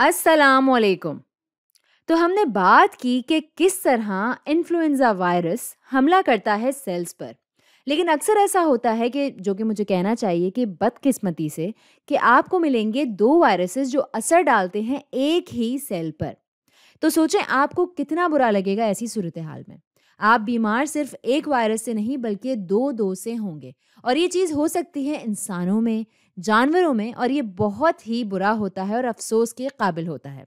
अस्सलाम वालेकुम तो हमने बात की कि किस तरह इन्फ्लुएंजा वायरस हमला करता है सेल्स पर लेकिन अक्सर ऐसा होता है कि जो कि मुझे कहना चाहिए कि बदकिस्मती से कि आपको मिलेंगे दो वायरसेस जो असर डालते हैं एक ही सेल पर तो सोचें आपको कितना बुरा लगेगा ऐसी सूरत हाल में आप बीमार सिर्फ एक वायरस से नहीं बल्कि दो दो से होंगे और ये चीज़ हो सकती है इंसानों में जानवरों में और ये बहुत ही बुरा होता है और अफसोस के काबिल होता है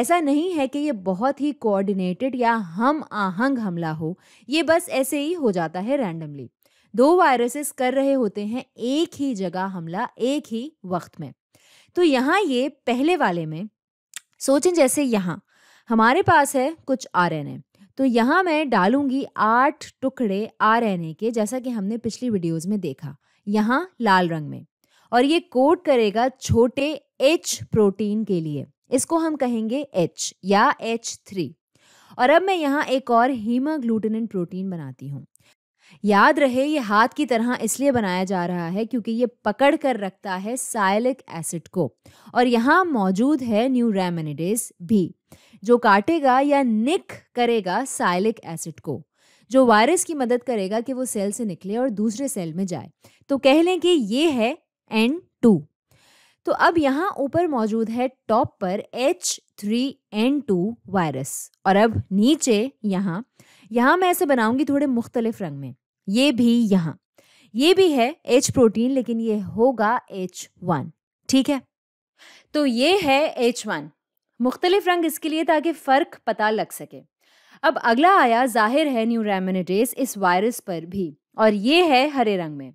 ऐसा नहीं है कि ये बहुत ही कोऑर्डिनेटेड या हम आहंग हमला हो ये बस ऐसे ही हो जाता है रैंडमली दो वायरसेस कर रहे होते हैं एक ही जगह हमला एक ही वक्त में तो यहाँ ये पहले वाले में सोचें जैसे यहाँ हमारे पास है कुछ आर तो यहाँ मैं डालूंगी आठ टुकड़े आर के जैसा कि हमने पिछली वीडियोज में देखा यहाँ लाल रंग में और ये कोड करेगा छोटे एच प्रोटीन के लिए इसको हम कहेंगे एच या एच थ्री और अब मैं यहाँ एक और हीमाग्लूटिन प्रोटीन बनाती हूँ याद रहे ये हाथ की तरह इसलिए बनाया जा रहा है क्योंकि ये पकड़ कर रखता है साइलिक एसिड को और यहाँ मौजूद है न्यू न्यूरैमिनिडेज भी जो काटेगा या निक करेगा साइलिक एसिड को जो वायरस की मदद करेगा कि वो सेल से निकले और दूसरे सेल में जाए तो कह लें कि ये है एन टू तो अब यहाँ ऊपर मौजूद है टॉप पर H three N two virus और अब नीचे यहाँ यहाँ मैं ऐसे बनाऊंगी थोड़े मुख्तलिफ रंग में ये भी यहाँ ये भी है एच प्रोटीन लेकिन ये होगा एच वन ठीक है तो ये है एच वन मुख्तलिफ रंग इसके लिए ताकि फ़र्क पता लग सके अब अगला आया जाहिर है न्यूरामिनेटेज इस वायरस पर भी और ये है हरे रंग में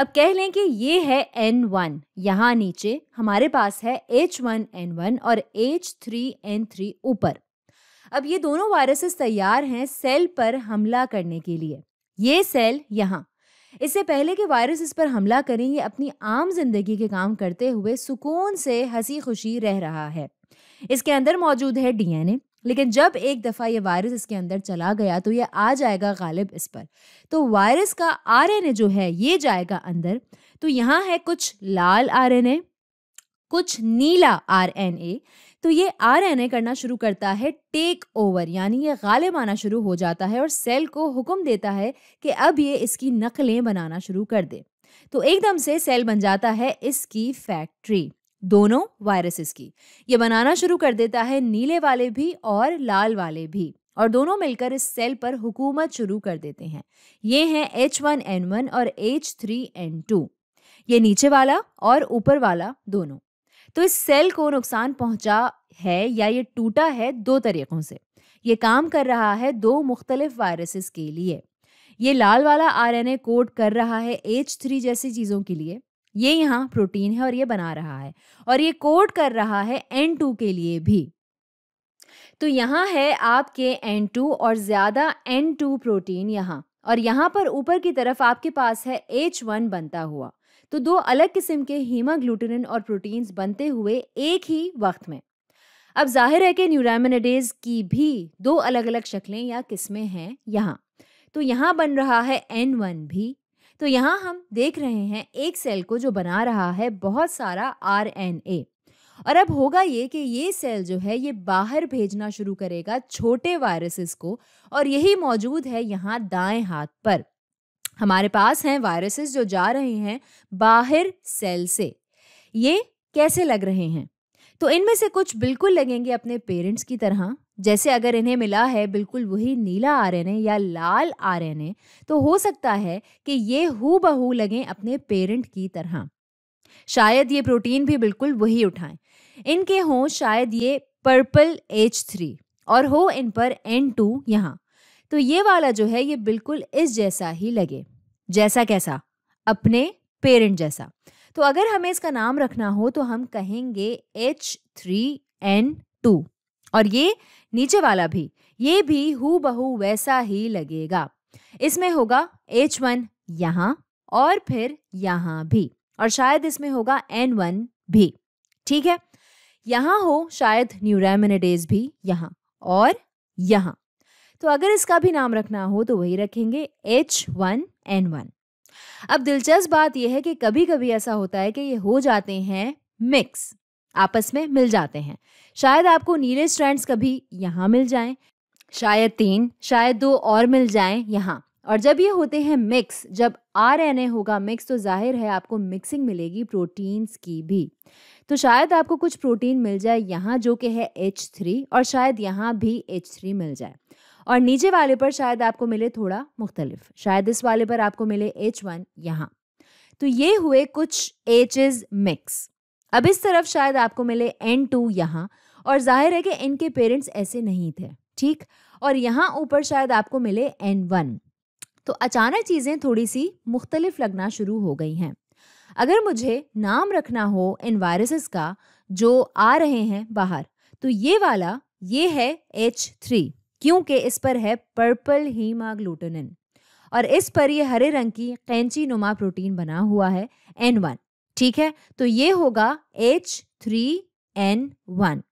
अब कह लें कि ये है एन वन यहाँ नीचे हमारे पास है एच वन एन वन और एच थ्री एन थ्री ऊपर अब ये दोनों वायरसेस तैयार हैं सेल पर हमला करने के लिए ये सेल यहाँ इससे पहले कि वायरस इस पर हमला करें ये अपनी आम जिंदगी के काम करते हुए सुकून से हंसी खुशी रह रहा है इसके अंदर मौजूद है डीएनए लेकिन जब एक दफ़ा ये वायरस इसके अंदर चला गया तो ये आ जाएगा गालिब इस पर तो वायरस का आर जो है ये जाएगा अंदर तो यहाँ है कुछ लाल आर कुछ नीला आर तो ये आर करना शुरू करता है टेक ओवर यानी ये गालिब आना शुरू हो जाता है और सेल को हुक्म देता है कि अब ये इसकी नकलें बनाना शुरू कर दे तो एकदम से सेल बन जाता है इसकी फैक्ट्री दोनों वायरसेस की ये बनाना शुरू कर देता है नीले वाले भी और लाल वाले भी और दोनों मिलकर इस सेल पर हुकूमत शुरू कर देते हैं ये हैं एच वन एन वन और एच थ्री एन टू ये नीचे वाला और ऊपर वाला दोनों तो इस सेल को नुकसान पहुंचा है या ये टूटा है दो तरीक़ों से ये काम कर रहा है दो मुख्तलिफ वायरसेस के लिए ये लाल वाला आरएनए कोड कर रहा है एच थ्री जैसी चीज़ों के लिए ये यहाँ प्रोटीन है और ये बना रहा है और ये कोड कर रहा है एन टू के लिए भी तो यहाँ है आपके एन टू और ज़्यादा एन टू प्रोटीन यहाँ और यहाँ पर ऊपर की तरफ आपके पास है एच वन बनता हुआ तो दो अलग किस्म के हीमाग्लूटिन और प्रोटीन्स बनते हुए एक ही वक्त में अब जाहिर है कि न्यूरामिनिडेज की भी दो अलग अलग शक्लें या किस्में हैं यहाँ तो यहाँ बन रहा है एन वन भी तो यहाँ हम देख रहे हैं एक सेल को जो बना रहा है बहुत सारा आर और अब होगा ये कि ये सेल जो है ये बाहर भेजना शुरू करेगा छोटे वायरसेस को और यही मौजूद है यहाँ दाएं हाथ पर हमारे पास हैं वायरसेस जो जा रहे हैं बाहर सेल से ये कैसे लग रहे हैं तो इनमें से कुछ बिल्कुल लगेंगे अपने पेरेंट्स की तरह जैसे अगर इन्हें मिला है बिल्कुल वही नीला आरएनए या लाल आरएनए तो हो सकता है कि ये हु बहू लगें अपने पेरेंट की तरह शायद ये प्रोटीन भी बिल्कुल वही उठाएं इनके हों शायद ये पर्पल एच थ्री और हो इन पर एन टू यहाँ तो ये वाला जो है ये बिल्कुल इस जैसा ही लगे जैसा कैसा अपने पेरेंट जैसा तो अगर हमें इसका नाम रखना हो तो हम कहेंगे एच थ्री एन टू और ये नीचे वाला भी ये भी हु बहु वैसा ही लगेगा इसमें होगा एच वन यहाँ और फिर यहाँ भी और शायद इसमें होगा एन वन भी ठीक है यहाँ हो शायद न्यूरामिनिडेज भी यहाँ और यहाँ तो अगर इसका भी नाम रखना हो तो वही रखेंगे एच वन एन वन अब दिलचस्प बात यह है कि कभी कभी ऐसा होता है कि ये हो जाते हैं मिक्स आपस में मिल जाते हैं शायद आपको नीले स्ट्रैंड्स कभी यहाँ मिल जाएं शायद तीन शायद दो और मिल जाएं यहाँ और जब ये होते हैं मिक्स जब आर एन ए होगा मिक्स तो जाहिर है आपको मिक्सिंग मिलेगी प्रोटीन्स की भी तो शायद आपको कुछ प्रोटीन मिल जाए यहाँ जो कि है एच थ्री और शायद यहाँ भी एच थ्री मिल जाए और नीचे वाले पर शायद आपको मिले थोड़ा मुख्तलिफ शायद इस वाले पर आपको मिले एच वन यहाँ तो ये हुए कुछ इज मिक्स अब इस तरफ शायद आपको मिले एन टू यहाँ और जाहिर है कि इनके पेरेंट्स ऐसे नहीं थे ठीक और यहाँ ऊपर शायद आपको मिले एन वन तो अचानक चीज़ें थोड़ी सी मुख्तलिफ लगना शुरू हो गई हैं अगर मुझे नाम रखना हो इन वायरसेस का जो आ रहे हैं बाहर तो ये वाला ये है एच थ्री क्योंकि इस पर है पर्पल हीमाग्लूटोनिन और इस पर यह हरे रंग की कैंची नुमा प्रोटीन बना हुआ है एन वन ठीक है तो ये होगा एच थ्री एन वन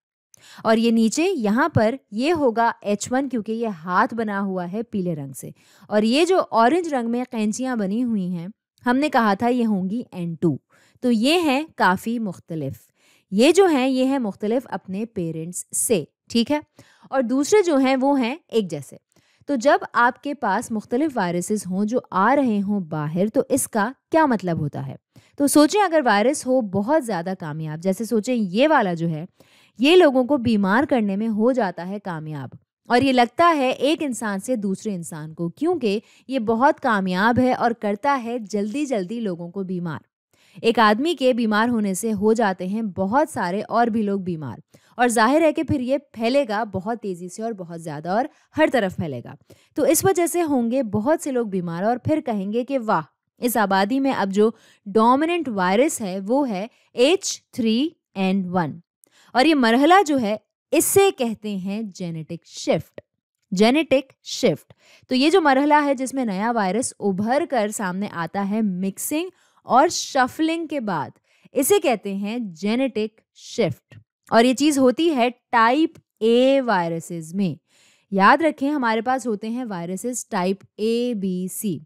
और ये नीचे यहां पर ये होगा एच वन क्योंकि ये हाथ बना हुआ है पीले रंग से और ये जो ऑरेंज रंग में कैंचियां बनी हुई हैं हमने कहा था ये होंगी एन टू तो ये हैं काफ़ी मुख्तलिफ ये जो हैं ये हैं मुख्तलिफ अपने पेरेंट्स से ठीक है और दूसरे जो हैं वो हैं एक जैसे तो जब आपके पास मुख्तलिफ वायरसेस हों जो आ रहे हों बाहर तो इसका क्या मतलब होता है तो सोचें अगर वायरस हो बहुत ज़्यादा कामयाब जैसे सोचें ये वाला जो है ये लोगों को बीमार करने में हो जाता है कामयाब और ये लगता है एक इंसान से दूसरे इंसान को क्योंकि ये बहुत कामयाब है और करता है जल्दी जल्दी लोगों को बीमार एक आदमी के बीमार होने से हो जाते हैं बहुत सारे और भी लोग बीमार और जाहिर है कि फिर ये फैलेगा बहुत तेज़ी से और बहुत ज़्यादा और हर तरफ फैलेगा तो इस वजह से होंगे बहुत से लोग बीमार और फिर कहेंगे कि वाह इस आबादी में अब जो डोमिनेंट वायरस है वो है एच थ्री एन वन और ये मरहला जो है इसे कहते हैं जेनेटिक शिफ्ट जेनेटिक शिफ्ट तो ये जो मरहला है जिसमें नया वायरस उभर कर सामने आता है मिक्सिंग और शफलिंग के बाद इसे कहते हैं जेनेटिक शिफ्ट और ये चीज़ होती है टाइप ए वायरसेस में याद रखें हमारे पास होते हैं viruses type A B C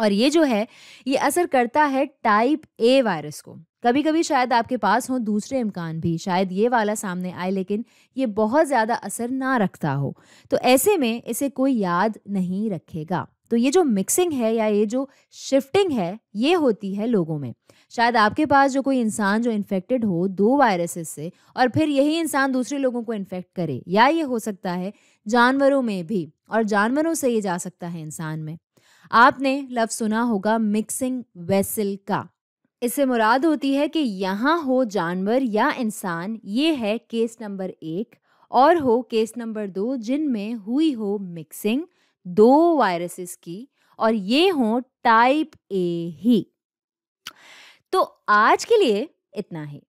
और ये जो है ये असर करता है टाइप ए वायरस को कभी कभी शायद आपके पास हों दूसरे इम्कान भी शायद ये वाला सामने आए लेकिन ये बहुत ज़्यादा असर ना रखता हो तो ऐसे में इसे कोई याद नहीं रखेगा तो ये जो मिक्सिंग है या ये जो शिफ्टिंग है ये होती है लोगों में शायद आपके पास जो कोई इंसान जो इन्फेक्टेड हो दो वायरसेस से और फिर यही इंसान दूसरे लोगों को इन्फेक्ट करे या ये हो सकता है जानवरों में भी और जानवरों से ये जा सकता है इंसान में आपने लव सुना होगा मिक्सिंग वेसल का इससे मुराद होती है कि यहाँ हो जानवर या इंसान ये है केस नंबर एक और हो केस नंबर दो जिनमें हुई हो मिक्सिंग दो वायरसेस की और ये हो टाइप ए ही तो आज के लिए इतना ही